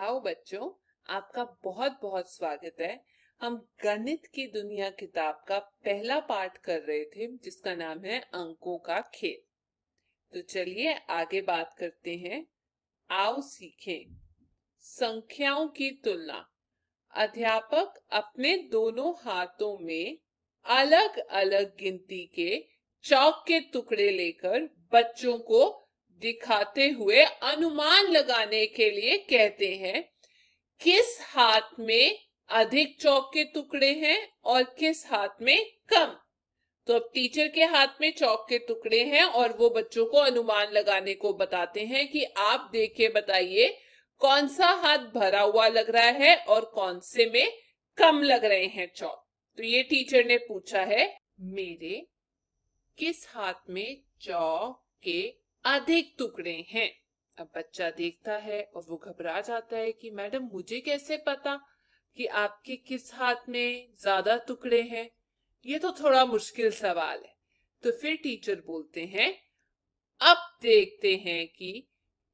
आओ बच्चों आपका बहुत बहुत स्वागत है हम गणित की दुनिया किताब का पहला पाठ कर रहे थे जिसका नाम है अंकों का खेल तो चलिए आगे बात करते हैं आओ सीखें संख्याओं की तुलना अध्यापक अपने दोनों हाथों में अलग अलग गिनती के चौक के टुकड़े लेकर बच्चों को दिखाते हुए अनुमान लगाने के लिए कहते हैं किस हाथ में अधिक चौक के टुकड़े हैं और किस हाथ में कम तो अब टीचर के हाथ में चौक के टुकड़े हैं और वो बच्चों को अनुमान लगाने को बताते हैं कि आप देख के बताइए कौन सा हाथ भरा हुआ लग रहा है और कौन से में कम लग रहे हैं चौक तो ये टीचर ने पूछा है मेरे किस हाथ में चौक के अधिक टुकड़े हैं अब बच्चा देखता है और वो घबरा जाता है कि मैडम मुझे कैसे पता कि आपके किस हाथ में ज्यादा टुकड़े हैं ये तो थोड़ा मुश्किल सवाल है तो फिर टीचर बोलते हैं अब देखते हैं कि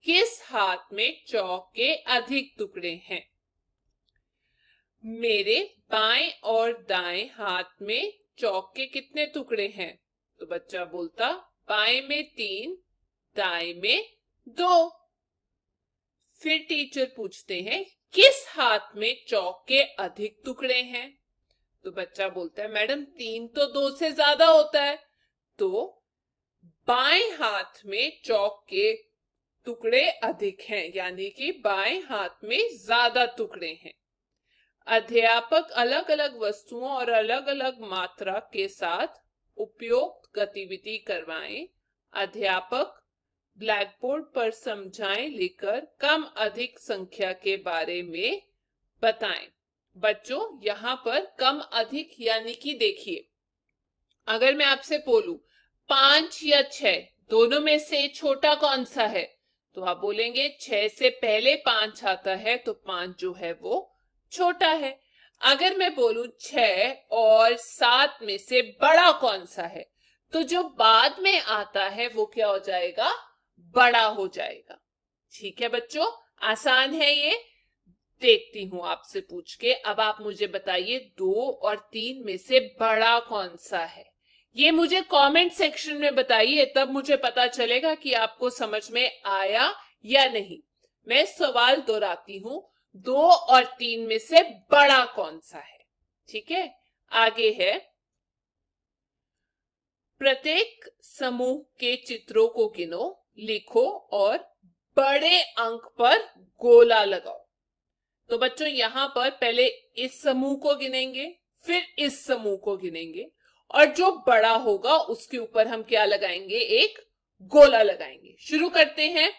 किस हाथ में चौक के अधिक टुकड़े हैं मेरे बाएं और दाएं हाथ में चौक के कितने टुकड़े हैं तो बच्चा बोलता बाएं में तीन टाई में दो फिर टीचर पूछते हैं किस हाथ में चौक के अधिक टुकड़े हैं तो बच्चा बोलता है मैडम तीन तो दो से ज्यादा होता है तो बाएं हाथ में चौक के टुकड़े अधिक हैं यानी कि बाएं हाथ में ज्यादा टुकड़े हैं अध्यापक अलग अलग वस्तुओं और अलग अलग मात्रा के साथ उपयुक्त गतिविधि करवाएं अध्यापक ब्लैकबोर्ड पर समझाएं लेकर कम अधिक संख्या के बारे में बताएं बच्चों यहाँ पर कम अधिक यानी कि देखिए अगर मैं आपसे बोलू पांच या छ दोनों में से छोटा कौन सा है तो आप बोलेंगे छह से पहले पांच आता है तो पांच जो है वो छोटा है अगर मैं बोलू छ और सात में से बड़ा कौन सा है तो जो बाद में आता है वो क्या हो जाएगा बड़ा हो जाएगा ठीक है बच्चों आसान है ये देखती हूं आपसे पूछ के अब आप मुझे बताइए दो और तीन में से बड़ा कौन सा है ये मुझे कमेंट सेक्शन में बताइए तब मुझे पता चलेगा कि आपको समझ में आया या नहीं मैं सवाल दोहराती हूं दो और तीन में से बड़ा कौन सा है ठीक है आगे है प्रत्येक समूह के चित्रों को गिनो लिखो और बड़े अंक पर गोला लगाओ तो बच्चों यहां पर पहले इस समूह को गिनेंगे फिर इस समूह को गिनेंगे और जो बड़ा होगा उसके ऊपर हम क्या लगाएंगे एक गोला लगाएंगे शुरू करते हैं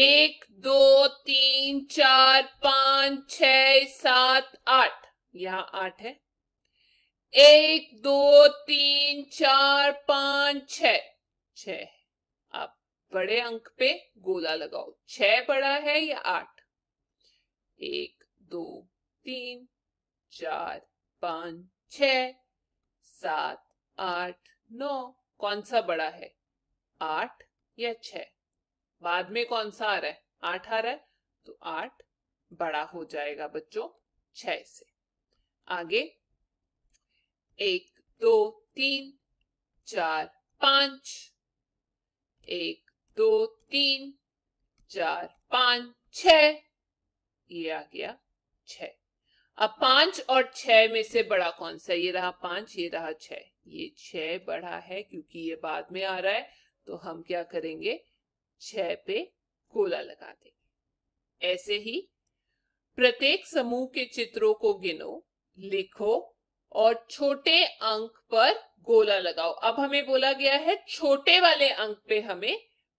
एक दो तीन चार पांच छ सात आठ यहां आठ है एक दो तीन चार पांच छ छ बड़े अंक पे गोला लगाओ छह बड़ा है या आठ एक दो तीन चार पांच छ सात आठ नौ कौन सा बड़ा है आठ या छ बाद में कौन सा आ रहा है आठ आ रहा है तो आठ बड़ा हो जाएगा बच्चों छह से आगे एक दो तीन चार पांच एक दो तीन चार पांच छ ये आ गया छ अब पांच और छ में से बड़ा कौन सा ये रहा पांच ये रहा छ ये छ बड़ा है क्योंकि ये बाद में आ रहा है तो हम क्या करेंगे छ पे गोला लगा देंगे ऐसे ही प्रत्येक समूह के चित्रों को गिनो लिखो और छोटे अंक पर गोला लगाओ अब हमें बोला गया है छोटे वाले अंक पे हमें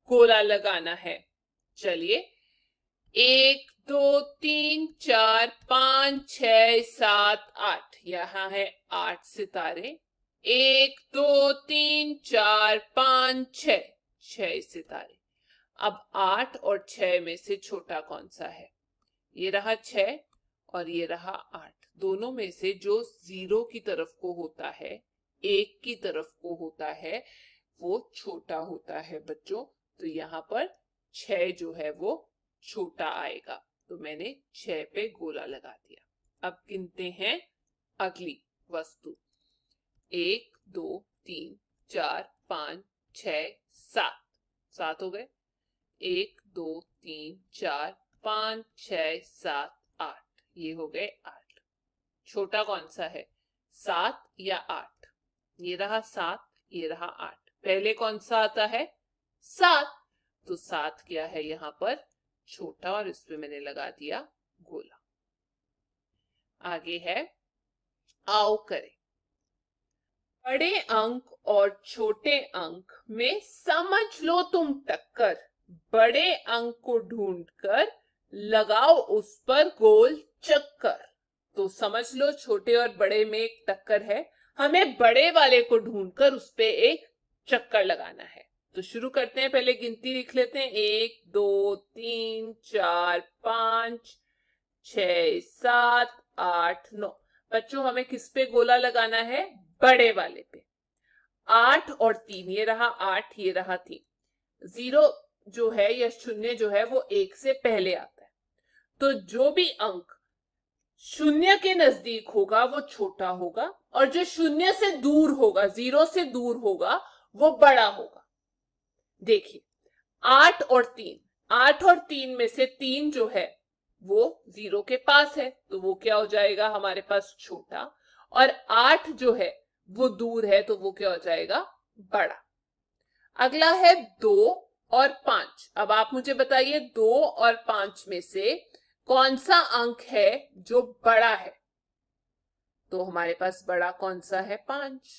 गोला लगाना है चलिए एक दो तीन चार पांच छ सात आठ यहाँ है आठ सितारे एक दो तीन चार पांच छ सितारे अब आठ और छ में से छोटा कौन सा है ये रहा छ और ये रहा आठ दोनों में से जो जीरो की तरफ को होता है एक की तरफ को होता है वो छोटा होता है बच्चों तो यहाँ पर छ जो है वो छोटा आएगा तो मैंने छ पे गोला लगा दिया अब गिनते हैं अगली वस्तु एक दो तीन चार पांच छ सात सात हो गए एक दो तीन चार पांच छ सात आठ ये हो गए आठ छोटा कौन सा है सात या आठ ये रहा सात ये रहा आठ पहले कौन सा आता है सात तो सात क्या है यहाँ पर छोटा और इसमें मैंने लगा दिया गोला आगे है आओ करें बड़े अंक और छोटे अंक में समझ लो तुम टक्कर बड़े अंक को ढूंढकर लगाओ उस पर गोल चक्कर तो समझ लो छोटे और बड़े में एक टक्कर है हमें बड़े वाले को ढूंढकर उस पर एक चक्कर लगाना है तो शुरू करते हैं पहले गिनती लिख लेते हैं एक दो तीन चार पांच छ सात आठ नौ बच्चों हमें किस पे गोला लगाना है बड़े वाले पे आठ और तीन ये रहा आठ ये रहा तीन जीरो जो है या शून्य जो है वो एक से पहले आता है तो जो भी अंक शून्य के नजदीक होगा वो छोटा होगा और जो शून्य से दूर होगा जीरो से दूर होगा वो बड़ा होगा देखिए आठ और तीन आठ और तीन में से तीन जो है वो जीरो के पास है तो वो क्या हो जाएगा हमारे पास छोटा और आठ जो है वो दूर है तो वो क्या हो जाएगा बड़ा अगला है दो और पांच अब आप मुझे बताइए दो और पांच में से कौन सा अंक है जो बड़ा है तो हमारे पास बड़ा कौन सा है पांच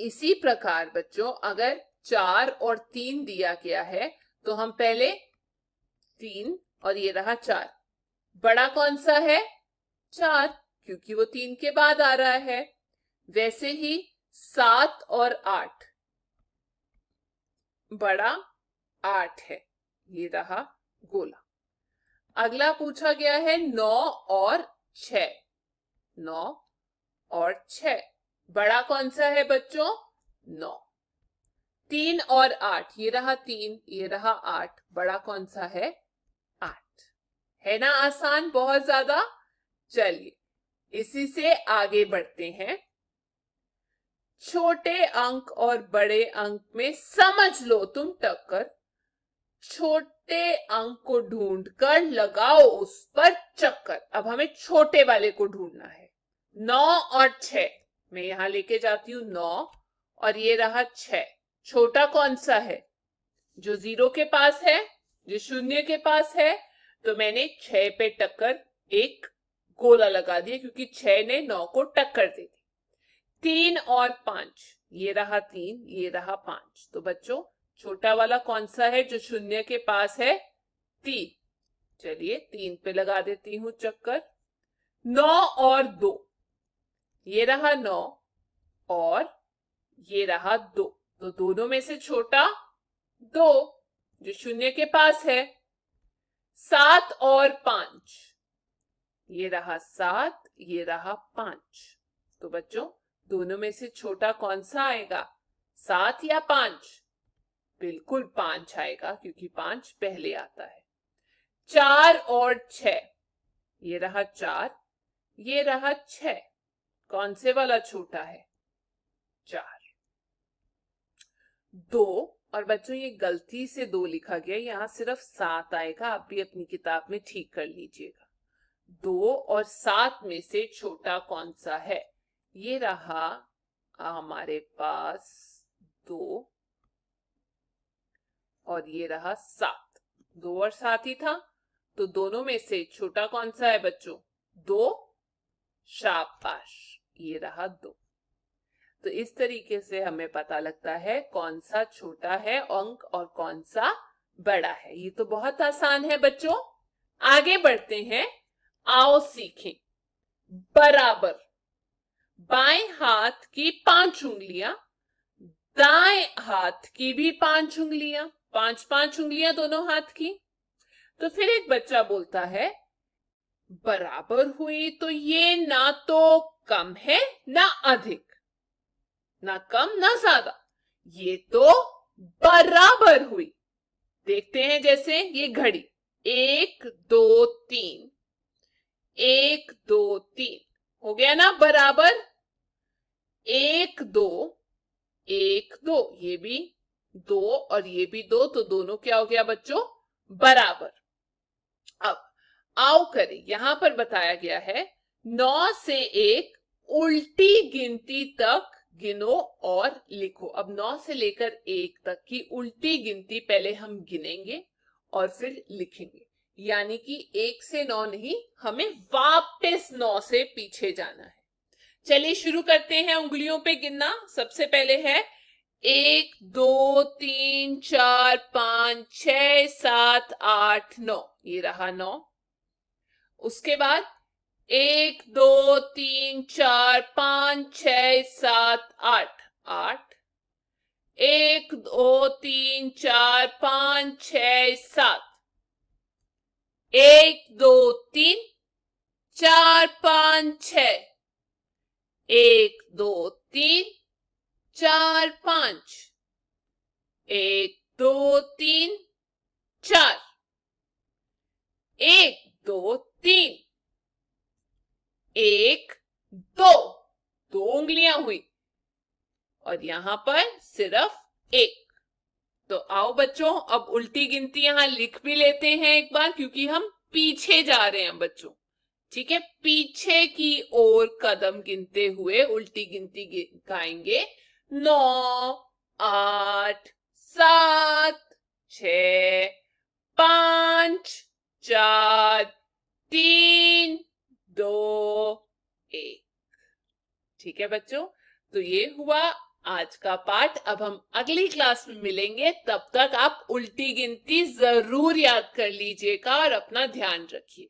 इसी प्रकार बच्चों अगर चार और तीन दिया गया है तो हम पहले तीन और ये रहा चार बड़ा कौन सा है चार क्योंकि वो तीन के बाद आ रहा है वैसे ही सात और आठ बड़ा आठ है ये रहा गोला अगला पूछा गया है नौ और छ नौ और छ बड़ा कौन सा है बच्चों नौ तीन और आठ ये रहा तीन ये रहा आठ बड़ा कौन सा है आठ है ना आसान बहुत ज्यादा चलिए इसी से आगे बढ़ते हैं छोटे अंक और बड़े अंक में समझ लो तुम टक्कर छोटे अंक को ढूंढकर लगाओ उस पर चक्कर अब हमें छोटे वाले को ढूंढना है नौ और छ मैं यहां लेके जाती हूं नौ और ये रहा छह छोटा कौन सा है जो जीरो के पास है जो शून्य के पास है तो मैंने छह पे टक्कर एक गोला लगा दिया क्योंकि छह ने नौ को टक्कर दे दी तीन और पांच ये रहा तीन ये रहा पांच तो बच्चों छोटा वाला कौन सा है जो शून्य के पास है तीन चलिए तीन पे लगा देती हूं चक्कर नौ और दो ये रहा नौ और ये रहा दो तो दोनों में से छोटा दो जो शून्य के पास है सात और पांच ये रहा सात ये रहा पांच तो बच्चों दोनों में से छोटा कौन सा आएगा सात या पांच बिल्कुल पांच आएगा क्योंकि पांच पहले आता है चार और छ ये रहा चार ये रहा छ कौन से वाला छोटा है चार दो और बच्चों ये गलती से दो लिखा गया यहाँ सिर्फ सात आएगा आप भी अपनी किताब में ठीक कर लीजिएगा दो और सात में से छोटा कौन सा है ये रहा हमारे पास दो और ये रहा सात दो और सात ही था तो दोनों में से छोटा कौन सा है बच्चों दो शाबाश ये रहा दो तो इस तरीके से हमें पता लगता है कौन सा छोटा है अंक और कौन सा बड़ा है ये तो बहुत आसान है बच्चों आगे बढ़ते हैं आओ सीखें बराबर बाएं हाथ की पांच उंगलियां दाएं हाथ की भी पांच उंगलियां पांच पांच उंगलियां दोनों हाथ की तो फिर एक बच्चा बोलता है बराबर हुई तो ये ना तो कम है ना अधिक ना कम ना ज्यादा ये तो बराबर हुई देखते हैं जैसे ये घड़ी एक दो तीन एक दो तीन हो गया ना बराबर एक दो एक दो ये भी दो और ये भी दो तो दोनों क्या हो गया बच्चों बराबर अब आओ करें यहां पर बताया गया है नौ से एक उल्टी गिनती तक गिनो और लिखो अब नौ से लेकर एक तक की उल्टी गिनती पहले हम गिनेंगे और फिर लिखेंगे यानी कि एक से नौ नहीं हमें वापस नौ से पीछे जाना है चलिए शुरू करते हैं उंगलियों पे गिनना सबसे पहले है एक दो तीन चार पांच छ सात आठ नौ ये रहा नौ उसके बाद एक दो तीन चार पाँच छ सात आठ आठ एक दो तीन चार पाँच छ सात एक दो तीन चार पाँच छ एक दो तीन चार पाँच एक दो तीन चार एक दो तीन एक दो दो उंगलियां हुई और यहां पर सिर्फ एक तो आओ बच्चों अब उल्टी गिनती यहां लिख भी लेते हैं एक बार क्योंकि हम पीछे जा रहे हैं बच्चों ठीक है पीछे की ओर कदम गिनते हुए उल्टी गिनती गाएंगे नौ आठ सात छ पांच चार ठीक है बच्चों तो ये हुआ आज का पाठ अब हम अगली क्लास में मिलेंगे तब तक आप उल्टी गिनती जरूर याद कर लीजिएगा और अपना ध्यान रखिए